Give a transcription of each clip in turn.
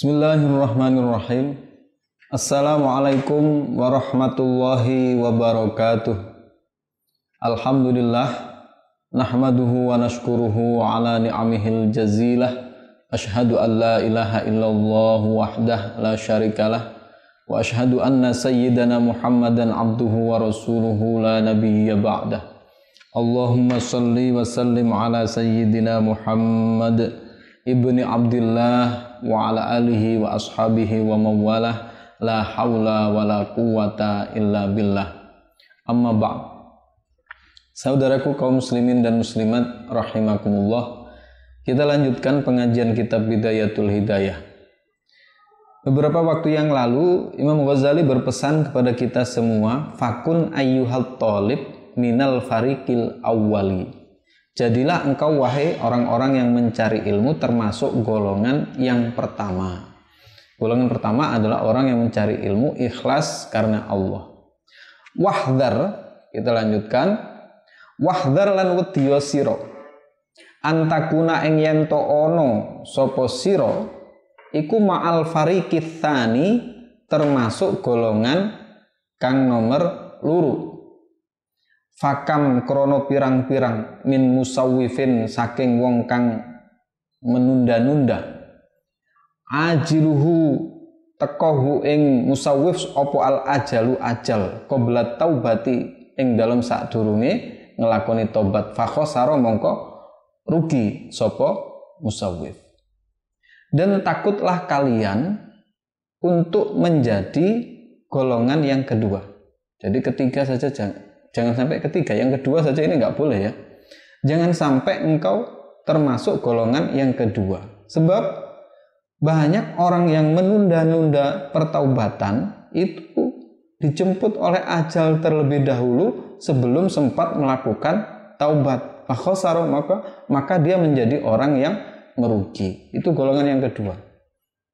Bismillahirrahmanirrahim. Assalamualaikum warahmatullahi wabarakatuh. Alhamdulillah nahmaduhu wa nashkuruhu ala ni'amihil jazilah. Ashhadu an la ilaha illallah wahdah la syarikalah wa ashhadu anna sayyidana Muhammadan abduhu wa rasuluhu la nabiyya ba'dah. Allahumma salli wa sallim ala sayyidina Muhammad ibni Abdullah wa ala alihi wa ashabihi wa mawalah la haula wa la quwata illa billah amma ba'd Saudaraku kaum muslimin dan muslimat rahimakumullah kita lanjutkan pengajian kitab Bidayatul Hidayah Beberapa waktu yang lalu Imam Ghazali berpesan kepada kita semua fakun ayyuhal talib minal farikil awwali Jadilah engkau wahai orang-orang yang mencari ilmu termasuk golongan yang pertama. Golongan pertama adalah orang yang mencari ilmu ikhlas karena Allah. Wahdar, kita lanjutkan. Wahdar lan wedya sira. Antakuna ing yen ono sapa sira iku ma'al fariqi termasuk golongan kang nomor luru fakam krono pirang-pirang min musawifin saking wong kang menunda-nunda ajiluhu tekohu ing musawif opo al ajalu ajal qobla taubati ing dalam saat durunge ngelakoni tobat saro mongko rugi sopo musawif dan takutlah kalian untuk menjadi golongan yang kedua jadi ketiga saja jangan Jangan sampai ketiga. Yang kedua saja ini nggak boleh ya. Jangan sampai engkau termasuk golongan yang kedua. Sebab banyak orang yang menunda-nunda pertaubatan itu dijemput oleh ajal terlebih dahulu sebelum sempat melakukan taubat. Fakhosaro maka maka dia menjadi orang yang merugi. Itu golongan yang kedua.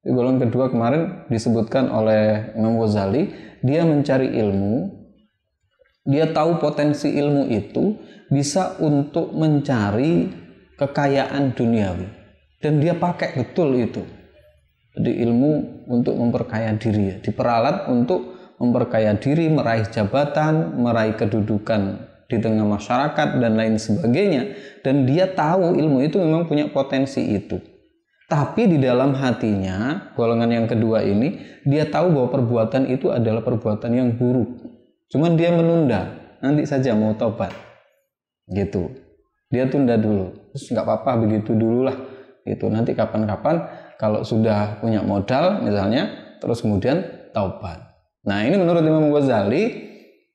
golongan kedua kemarin disebutkan oleh Imam Ghazali, dia mencari ilmu dia tahu potensi ilmu itu bisa untuk mencari kekayaan duniawi dan dia pakai betul itu jadi ilmu untuk memperkaya diri ya diperalat untuk memperkaya diri meraih jabatan meraih kedudukan di tengah masyarakat dan lain sebagainya dan dia tahu ilmu itu memang punya potensi itu tapi di dalam hatinya golongan yang kedua ini dia tahu bahwa perbuatan itu adalah perbuatan yang buruk Cuman dia menunda, nanti saja mau tobat. Gitu. Dia tunda dulu. Terus nggak apa-apa begitu lah, gitu. nanti kapan-kapan kalau sudah punya modal misalnya, terus kemudian taubat. Nah ini menurut Imam Ghazali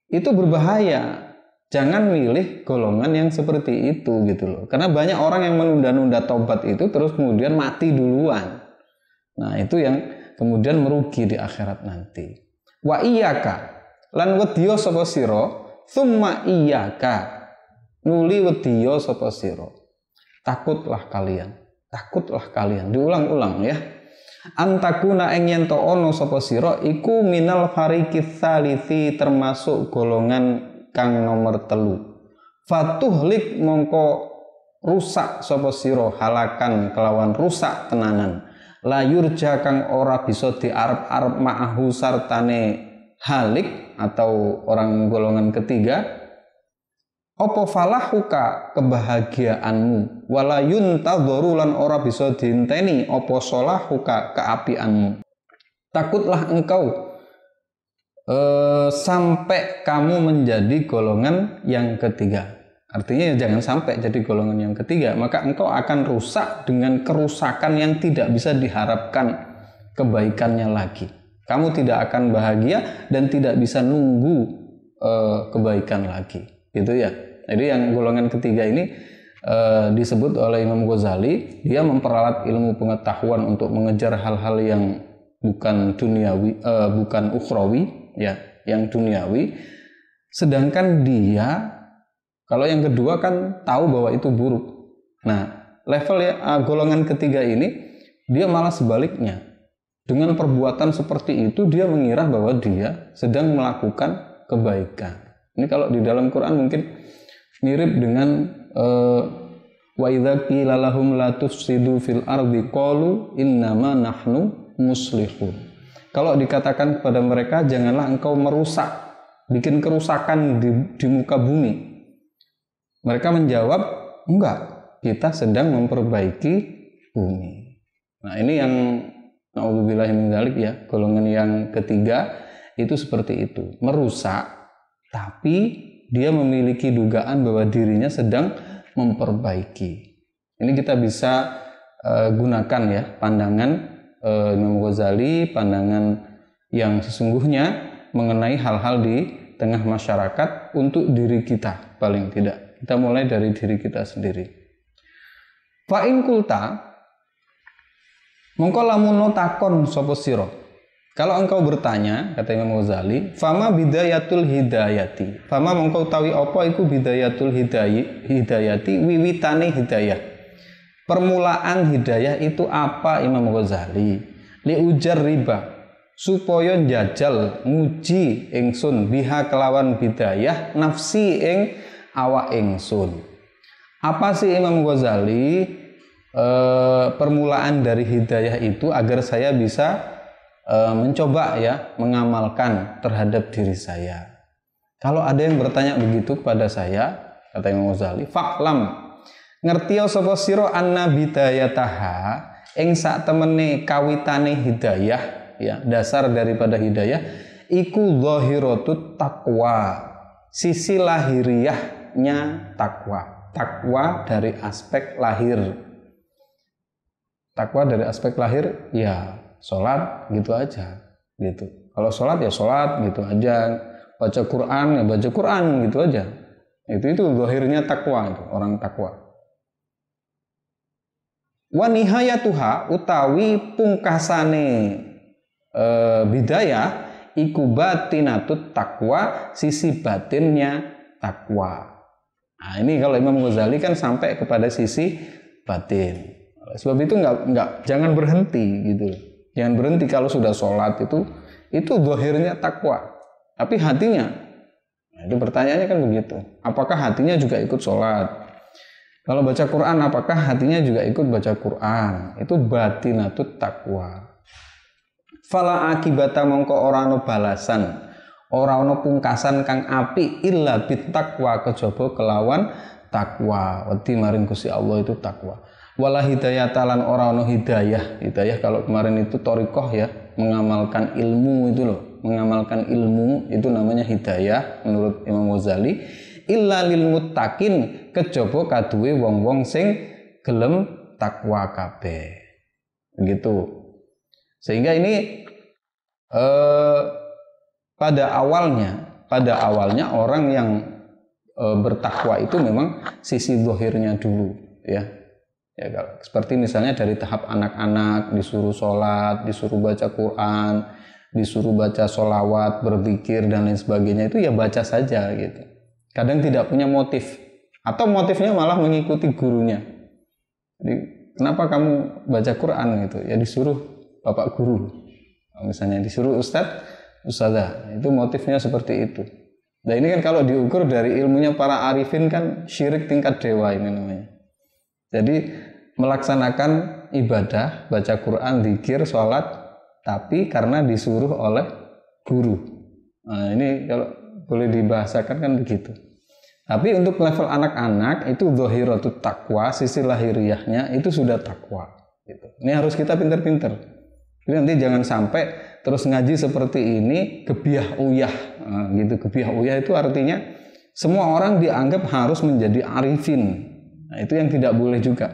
itu berbahaya. Jangan milih golongan yang seperti itu gitu loh. Karena banyak orang yang menunda-nunda taubat itu terus kemudian mati duluan. Nah itu yang kemudian merugi di akhirat nanti. Wa kak lan wedya sapa sira thumma iyyaka nuli wedya sapa sira takutlah kalian takutlah kalian diulang-ulang ya antakuna ing yen to ono sapa sira iku minal fariki tsalithi termasuk golongan kang nomor telu fatuhlik mongko rusak sapa sira halakan kelawan rusak tenanan layur yurja ora bisa diarep-arep ma'ahu sartane halik atau orang golongan ketiga opo falahuka kebahagiaanmu wala yuntadharu ora bisa dinteni opo solahuka keapianmu takutlah engkau e, sampai kamu menjadi golongan yang ketiga artinya ya jangan sampai jadi golongan yang ketiga maka engkau akan rusak dengan kerusakan yang tidak bisa diharapkan kebaikannya lagi kamu tidak akan bahagia dan tidak bisa nunggu uh, kebaikan lagi, gitu ya. Jadi yang golongan ketiga ini uh, disebut oleh Imam Ghazali, dia memperalat ilmu pengetahuan untuk mengejar hal-hal yang bukan duniawi, uh, bukan ukhrawi, ya, yang duniawi. Sedangkan dia, kalau yang kedua kan tahu bahwa itu buruk. Nah, level ya, golongan ketiga ini dia malah sebaliknya dengan perbuatan seperti itu dia mengira bahwa dia sedang melakukan kebaikan. Ini kalau di dalam Quran mungkin mirip dengan eh, wa idza qila fil ardi qalu innama nahnu muslihun. Kalau dikatakan kepada mereka janganlah engkau merusak, bikin kerusakan di, di muka bumi. Mereka menjawab, enggak, kita sedang memperbaiki bumi. Nah, ini yang Nauzubillahi ya. Golongan yang ketiga itu seperti itu, merusak tapi dia memiliki dugaan bahwa dirinya sedang memperbaiki. Ini kita bisa uh, gunakan ya pandangan uh, Imam Ghazali, pandangan yang sesungguhnya mengenai hal-hal di tengah masyarakat untuk diri kita paling tidak. Kita mulai dari diri kita sendiri. Fa'in kulta Mongko lamun no takon sapa sira. Kalau engkau bertanya, kata Imam Ghazali, fama bidayatul hidayati. Fama mengkau tawi apa iku bidayatul hidayi, hidayati, wiwitane hidayah. Permulaan hidayah itu apa Imam Ghazali? Li ujar riba, supaya jajal nguji ingsun biha kelawan bidayah nafsi ing awak ingsun. Apa sih Imam Ghazali? e, permulaan dari hidayah itu agar saya bisa e, mencoba ya mengamalkan terhadap diri saya. Kalau ada yang bertanya begitu kepada saya, kata Imam Ghazali, faklam ngertiyo ya sapa sira anna bidayataha ing sak temene kawitane hidayah ya dasar daripada hidayah iku zahiratut takwa sisi lahiriahnya takwa takwa dari aspek lahir takwa dari aspek lahir ya sholat gitu aja gitu kalau sholat ya sholat gitu aja baca Quran ya baca Quran gitu aja itu itu zahirnya takwa itu orang takwa wanihaya tuha utawi pungkasane e, bidaya iku batinatut takwa sisi batinnya takwa nah ini kalau Imam Ghazali kan sampai kepada sisi batin Sebab itu nggak nggak jangan berhenti gitu. Jangan berhenti kalau sudah sholat itu itu dohirnya takwa. Tapi hatinya nah itu pertanyaannya kan begitu. Apakah hatinya juga ikut sholat? Kalau baca Quran, apakah hatinya juga ikut baca Quran? Itu batin atau takwa. Fala akibata mongko orano balasan, orano pungkasan kang api illa takwa kejobo kelawan takwa. Wati maring Allah itu takwa wala hidayah talan orang no hidayah hidayah kalau kemarin itu torikoh ya mengamalkan ilmu itu loh mengamalkan ilmu itu namanya hidayah menurut Imam Ghazali illa lil muttaqin kejaba kaduwe wong-wong sing gelem takwa kabeh gitu sehingga ini eh, pada awalnya pada awalnya orang yang e, bertakwa itu memang sisi dohirnya dulu ya ya seperti misalnya dari tahap anak-anak disuruh sholat disuruh baca Quran disuruh baca sholawat berzikir dan lain sebagainya itu ya baca saja gitu kadang tidak punya motif atau motifnya malah mengikuti gurunya jadi kenapa kamu baca Quran gitu ya disuruh bapak guru misalnya disuruh ustadz ustadzah itu motifnya seperti itu dan nah, ini kan kalau diukur dari ilmunya para arifin kan syirik tingkat dewa ini namanya jadi melaksanakan ibadah, baca Quran, zikir, sholat, tapi karena disuruh oleh guru. Nah, ini kalau boleh dibahasakan kan begitu. Tapi untuk level anak-anak itu itu takwa, sisi lahiriahnya itu sudah takwa. Gitu. Ini harus kita pinter-pinter. Jadi nanti jangan sampai terus ngaji seperti ini gebiah uyah. Nah, gitu gebiah uyah itu artinya semua orang dianggap harus menjadi arifin Nah, itu yang tidak boleh juga.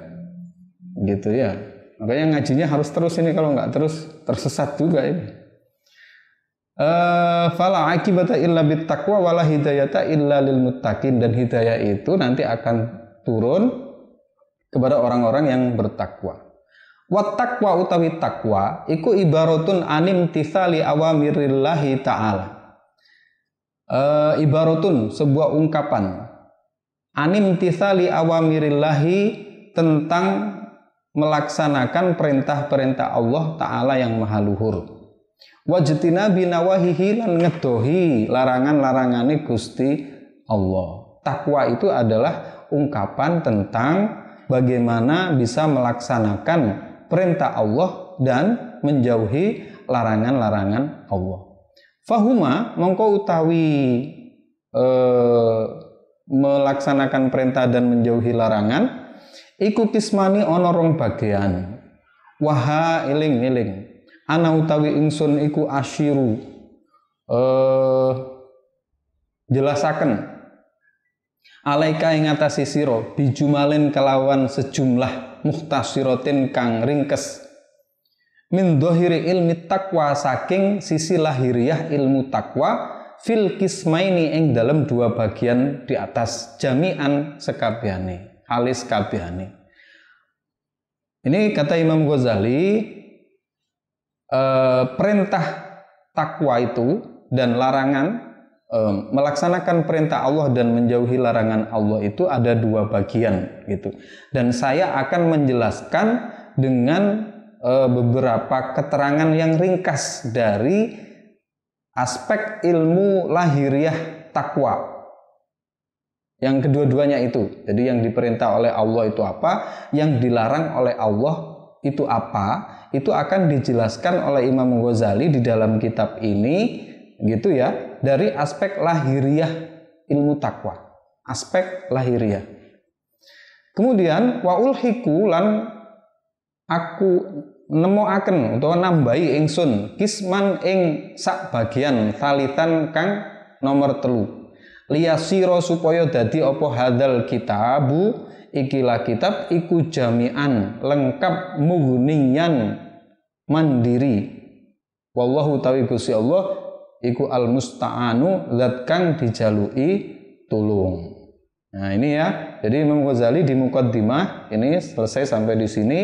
Gitu ya. Makanya ngajinya harus terus ini kalau nggak terus tersesat juga ini. Eh, fala akibata illa bittaqwa wala hidayata illa lil muttaqin dan hidayah itu nanti akan turun kepada orang-orang yang bertakwa. Wat takwa utawi takwa iku ibaratun anim tisali awamirillahi ta'ala. Uh, ibaratun sebuah ungkapan animtithali awamirillahi tentang melaksanakan perintah-perintah Allah Ta'ala yang maha luhur wajtina binawahihi lan ngedohi larangan larangani Gusti Allah takwa itu adalah ungkapan tentang bagaimana bisa melaksanakan perintah Allah dan menjauhi larangan-larangan Allah fahuma mongko utawi eh, melaksanakan perintah dan menjauhi larangan iku kismani ana rong bagian waha iling iling ana utawi ingsun iku asyiru eh jelasaken alaika ing atasi sira bijumalin kelawan sejumlah muhtasiratin kang ringkes min dhahiri ilmi takwa saking sisi lahiriah ilmu takwa fil kismaini ing dalam dua bagian di atas jami'an sekabiane alis kabiani ini kata Imam Ghazali eh, perintah takwa itu dan larangan eh, melaksanakan perintah Allah dan menjauhi larangan Allah itu ada dua bagian gitu dan saya akan menjelaskan dengan eh, beberapa keterangan yang ringkas dari aspek ilmu lahiriah takwa. Yang kedua-duanya itu. Jadi yang diperintah oleh Allah itu apa, yang dilarang oleh Allah itu apa, itu akan dijelaskan oleh Imam Ghazali di dalam kitab ini gitu ya, dari aspek lahiriah ilmu takwa. Aspek lahiriah. Kemudian waul hiku lan aku Nemu nemokaken utawa nambahi ingsun kisman ing sak bagian salitan kang nomor telu liasiro supaya dadi opo hadal kitabu ikilah kitab iku jami'an lengkap mughniyan mandiri wallahu tawi gusti Allah iku al musta'anu zat kang dijalui tulung nah ini ya jadi Imam Ghazali di mukaddimah ini selesai sampai di sini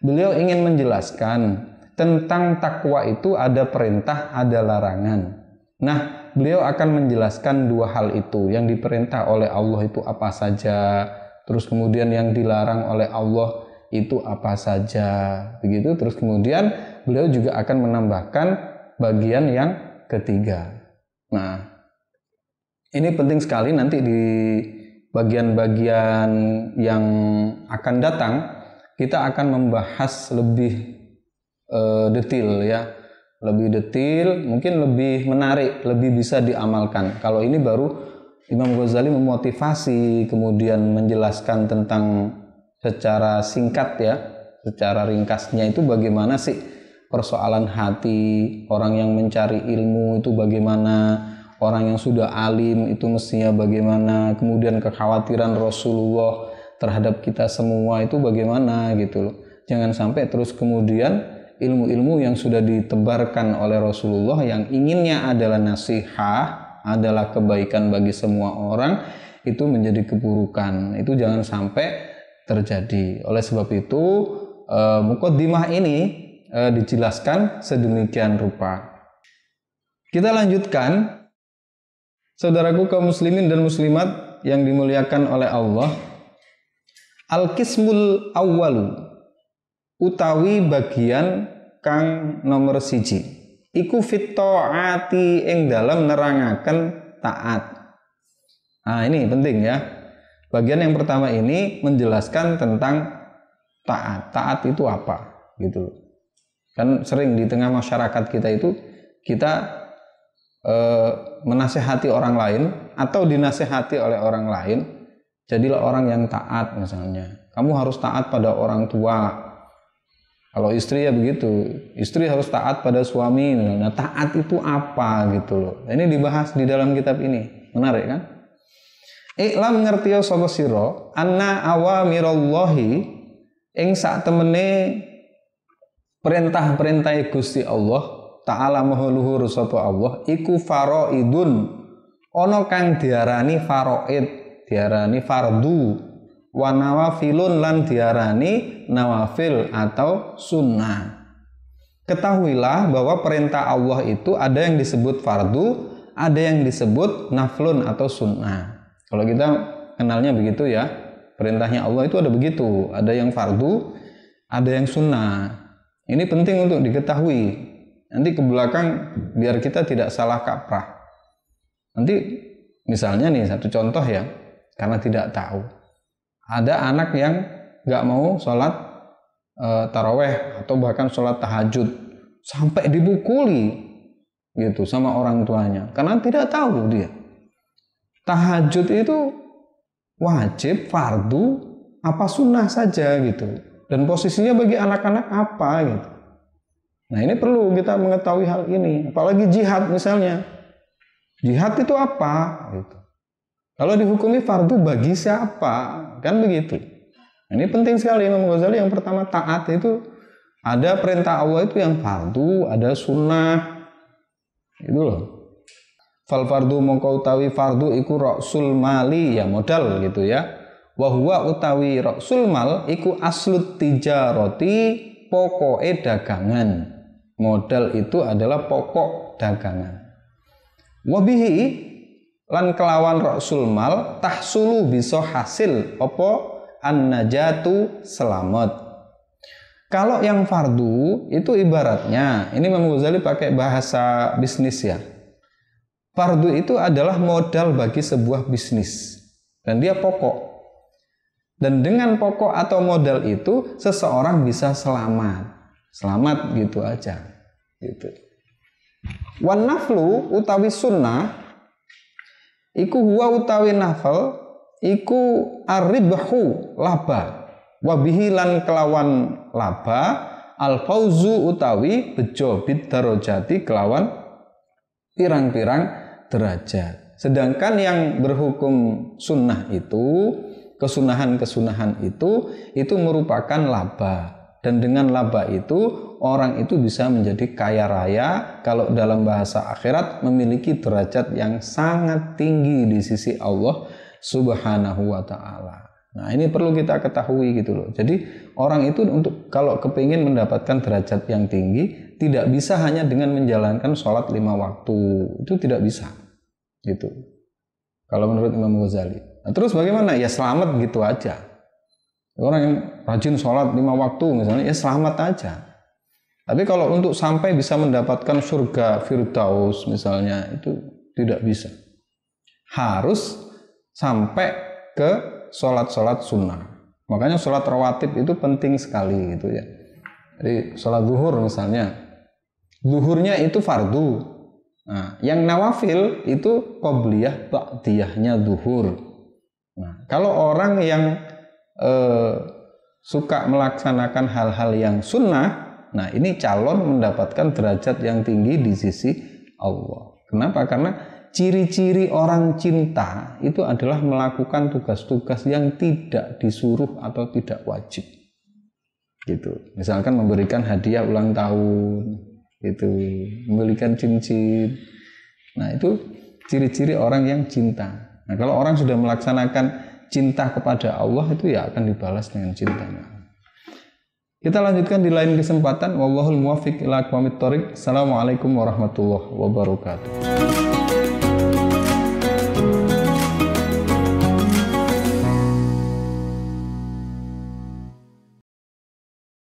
beliau ingin menjelaskan tentang takwa itu ada perintah, ada larangan. Nah, beliau akan menjelaskan dua hal itu. Yang diperintah oleh Allah itu apa saja, terus kemudian yang dilarang oleh Allah itu apa saja. Begitu terus kemudian beliau juga akan menambahkan bagian yang ketiga. Nah, ini penting sekali nanti di bagian-bagian yang akan datang kita akan membahas lebih uh, detail ya lebih detail, mungkin lebih menarik, lebih bisa diamalkan. Kalau ini baru Imam Ghazali memotivasi, kemudian menjelaskan tentang secara singkat ya, secara ringkasnya itu bagaimana sih persoalan hati, orang yang mencari ilmu itu bagaimana, orang yang sudah alim itu mestinya bagaimana, kemudian kekhawatiran Rasulullah terhadap kita semua itu bagaimana gitu loh. Jangan sampai terus kemudian ilmu-ilmu yang sudah ditebarkan oleh Rasulullah yang inginnya adalah nasihat, adalah kebaikan bagi semua orang itu menjadi keburukan. Itu jangan sampai terjadi. Oleh sebab itu, e, ini eh, dijelaskan sedemikian rupa. Kita lanjutkan Saudaraku kaum muslimin dan muslimat yang dimuliakan oleh Allah, Al-Qismul Awwalu utawi bagian kang nomor siji iku fitoati ing dalam nerangaken taat. Nah, ini penting ya. Bagian yang pertama ini menjelaskan tentang taat. Taat itu apa? Gitu. Kan sering di tengah masyarakat kita itu kita e, menasehati orang lain atau dinasehati oleh orang lain Jadilah orang yang taat misalnya. Kamu harus taat pada orang tua. Kalau istri ya begitu, istri harus taat pada suami. Misalnya. Nah, taat itu apa gitu loh. Nah, ini dibahas di dalam kitab ini. Menarik kan? Iklam ngertiyo ya, sapa siro anna awamirallahi ing sak temene perintah-perintah Gusti Allah taala mahluhur luhur Allah iku idun ono kang diarani faroid diarani fardu wa nawafilun lan diarani nawafil atau sunnah ketahuilah bahwa perintah Allah itu ada yang disebut fardu ada yang disebut naflun atau sunnah kalau kita kenalnya begitu ya perintahnya Allah itu ada begitu ada yang fardu ada yang sunnah ini penting untuk diketahui nanti ke belakang biar kita tidak salah kaprah nanti misalnya nih satu contoh ya karena tidak tahu. Ada anak yang nggak mau sholat e, taraweh atau bahkan sholat tahajud sampai dibukuli gitu sama orang tuanya karena tidak tahu dia. Tahajud itu wajib, fardu, apa sunnah saja gitu. Dan posisinya bagi anak-anak apa gitu. Nah ini perlu kita mengetahui hal ini. Apalagi jihad misalnya. Jihad itu apa? Gitu. Kalau dihukumi fardu bagi siapa? Kan begitu. Nah, ini penting sekali Imam Ghazali yang pertama taat itu ada perintah Allah itu yang fardu, ada sunnah. Itu loh. Fal fardu mongko utawi fardu iku roksul mali ya modal gitu ya. Wahua utawi roksul mal iku aslut tijaroti pokoke dagangan. Modal itu adalah pokok dagangan. Wabihi lan kelawan rasul mal tahsulu bisa hasil opo an najatu selamat kalau yang fardu itu ibaratnya ini Imam Ghazali pakai bahasa bisnis ya fardu itu adalah modal bagi sebuah bisnis dan dia pokok dan dengan pokok atau modal itu seseorang bisa selamat selamat gitu aja gitu wan utawi sunnah iku huwa utawi nafal iku arribhu laba wabihi lan kelawan laba al fauzu utawi bejo bidarojati kelawan pirang-pirang derajat sedangkan yang berhukum sunnah itu kesunahan-kesunahan itu itu merupakan laba dan dengan laba itu, orang itu bisa menjadi kaya raya kalau dalam bahasa akhirat memiliki derajat yang sangat tinggi di sisi Allah subhanahu wa ta'ala. Nah ini perlu kita ketahui gitu loh. Jadi orang itu untuk kalau kepingin mendapatkan derajat yang tinggi, tidak bisa hanya dengan menjalankan sholat lima waktu. Itu tidak bisa. Gitu. Kalau menurut Imam Ghazali. Nah, terus bagaimana? Ya selamat gitu aja. Orang yang rajin sholat lima waktu misalnya, ya selamat aja. Tapi kalau untuk sampai bisa mendapatkan surga Firdaus misalnya, itu tidak bisa. Harus sampai ke sholat-sholat sunnah. Makanya sholat rawatib itu penting sekali gitu ya. Jadi sholat zuhur misalnya, zuhurnya itu fardu. Nah, yang nawafil itu qobliyah ba'diyahnya zuhur. Nah, kalau orang yang eh, suka melaksanakan hal-hal yang sunnah, nah ini calon mendapatkan derajat yang tinggi di sisi Allah. Kenapa? Karena ciri-ciri orang cinta itu adalah melakukan tugas-tugas yang tidak disuruh atau tidak wajib. Gitu. Misalkan memberikan hadiah ulang tahun, itu memberikan cincin. Nah, itu ciri-ciri orang yang cinta. Nah, kalau orang sudah melaksanakan cinta kepada Allah itu ya akan dibalas dengan cintanya. Kita lanjutkan di lain kesempatan. Wallahul muwaffiq ila aqwamit thoriq. Assalamualaikum warahmatullahi wabarakatuh.